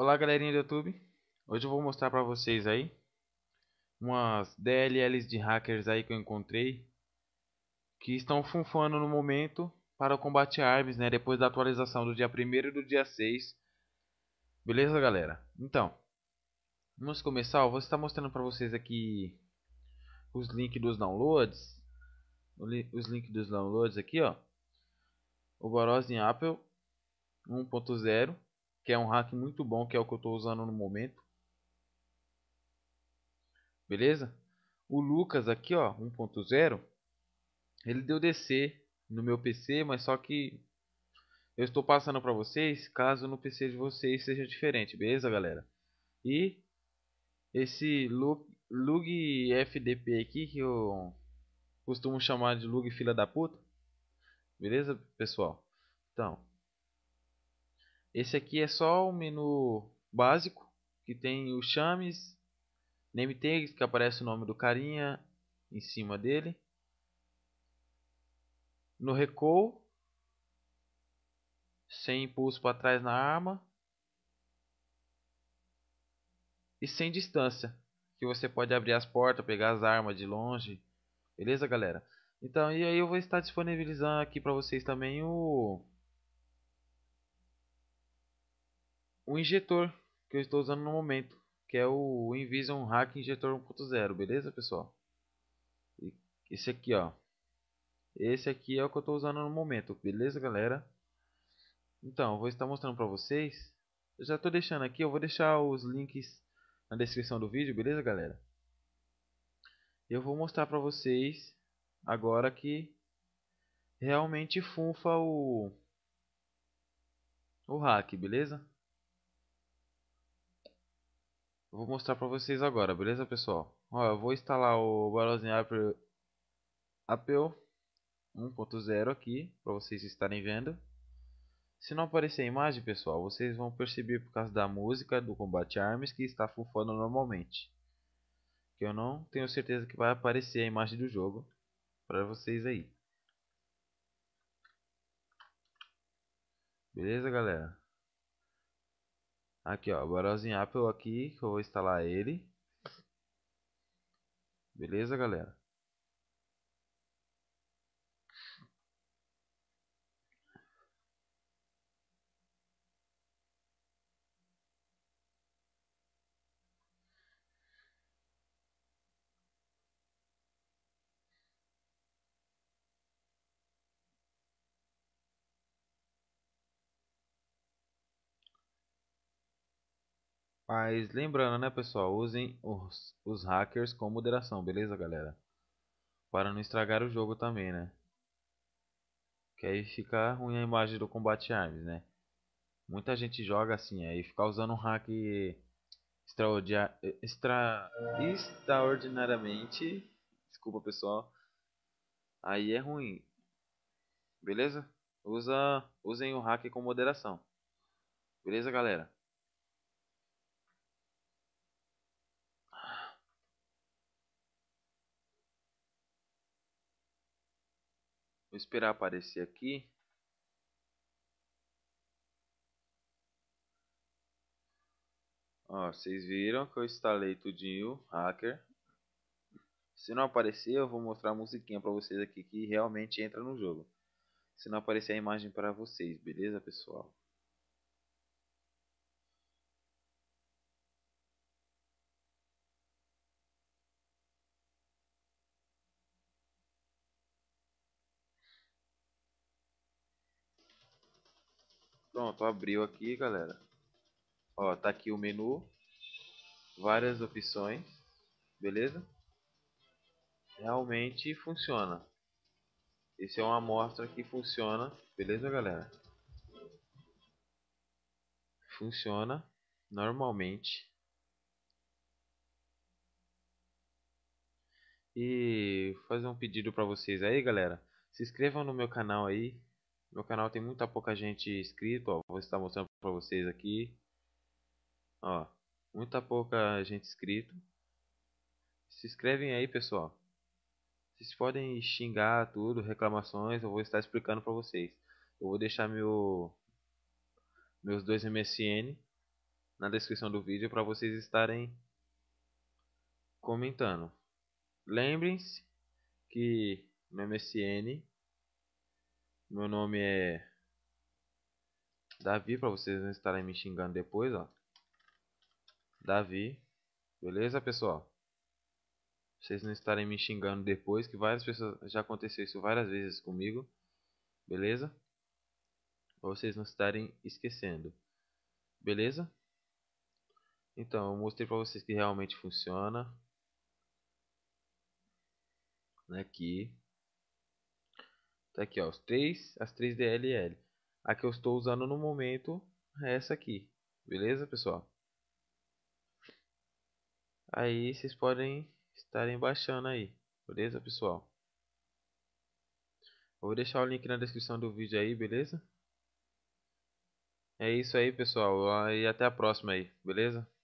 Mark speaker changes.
Speaker 1: Olá galerinha do YouTube, hoje eu vou mostrar pra vocês aí umas DLLs de hackers aí que eu encontrei que estão funfando no momento para o combate a armas, né, depois da atualização do dia 1 e do dia 6 beleza galera? Então, vamos começar, eu vou estar mostrando pra vocês aqui os links dos downloads os links dos downloads aqui ó o Borosin Apple 1.0 que é um hack muito bom, que é o que eu estou usando no momento. Beleza? O Lucas aqui, ó, 1.0, ele deu DC no meu PC, mas só que eu estou passando para vocês, caso no PC de vocês seja diferente, beleza, galera? E esse lug, FDP aqui, que eu costumo chamar de lug fila da puta, beleza, pessoal? Então, esse aqui é só o menu básico, que tem os chames, name tags, que aparece o nome do carinha em cima dele. No recall, sem impulso para trás na arma. E sem distância, que você pode abrir as portas, pegar as armas de longe. Beleza, galera? Então, e aí eu vou estar disponibilizando aqui para vocês também o o injetor que eu estou usando no momento, que é o Invision Hack Injetor 1.0, beleza pessoal? E esse aqui ó, esse aqui é o que eu estou usando no momento, beleza galera? Então, eu vou estar mostrando para vocês, eu já estou deixando aqui, eu vou deixar os links na descrição do vídeo, beleza galera? Eu vou mostrar para vocês agora que realmente funfa o, o hack, beleza? vou mostrar para vocês agora, beleza pessoal? Ó, eu vou instalar o Browsing Apple, Apple 1.0 aqui, para vocês estarem vendo. Se não aparecer a imagem, pessoal, vocês vão perceber por causa da música do Combat Arms que está funfando normalmente. Que eu não tenho certeza que vai aparecer a imagem do jogo para vocês aí. Beleza, galera? Aqui, ó, Browsing Apple aqui, que eu vou instalar ele. Beleza, galera? Mas lembrando, né, pessoal, usem os, os hackers com moderação, beleza, galera? Para não estragar o jogo também, né? Que aí fica ruim a imagem do combate arms, né? Muita gente joga assim, aí ficar usando um hack extraordia... extra... extraordinariamente. Desculpa, pessoal. Aí é ruim. Beleza? Usa... Usem o hack com moderação. Beleza, galera? Vou esperar aparecer aqui. Ó, vocês viram que eu instalei tudinho, hacker. Se não aparecer, eu vou mostrar a musiquinha pra vocês aqui que realmente entra no jogo. Se não aparecer a imagem para vocês, beleza, pessoal? Pronto, abriu aqui, galera. Ó, tá aqui o menu. Várias opções. Beleza? Realmente funciona. Esse é uma amostra que funciona. Beleza, galera? Funciona normalmente. E fazer um pedido para vocês aí, galera. Se inscrevam no meu canal aí, meu canal tem muita pouca gente inscrito, ó, vou estar mostrando para vocês aqui. Ó, muita pouca gente inscrito. Se inscrevem aí, pessoal. Vocês podem xingar tudo, reclamações, eu vou estar explicando para vocês. Eu vou deixar meu meus dois MSN na descrição do vídeo para vocês estarem comentando. Lembrem-se que no MSN meu nome é Davi, para vocês não estarem me xingando depois, ó. Davi. Beleza, pessoal? Vocês não estarem me xingando depois, que várias pessoas já aconteceu isso várias vezes comigo. Beleza? Pra vocês não estarem esquecendo. Beleza? Então, eu mostrei para vocês que realmente funciona. Aqui. Né, Tá aqui, ó, os três, as três DLL. A que eu estou usando no momento é essa aqui. Beleza, pessoal? Aí vocês podem estarem baixando aí. Beleza, pessoal? vou deixar o link na descrição do vídeo aí, beleza? É isso aí, pessoal. E até a próxima aí, beleza?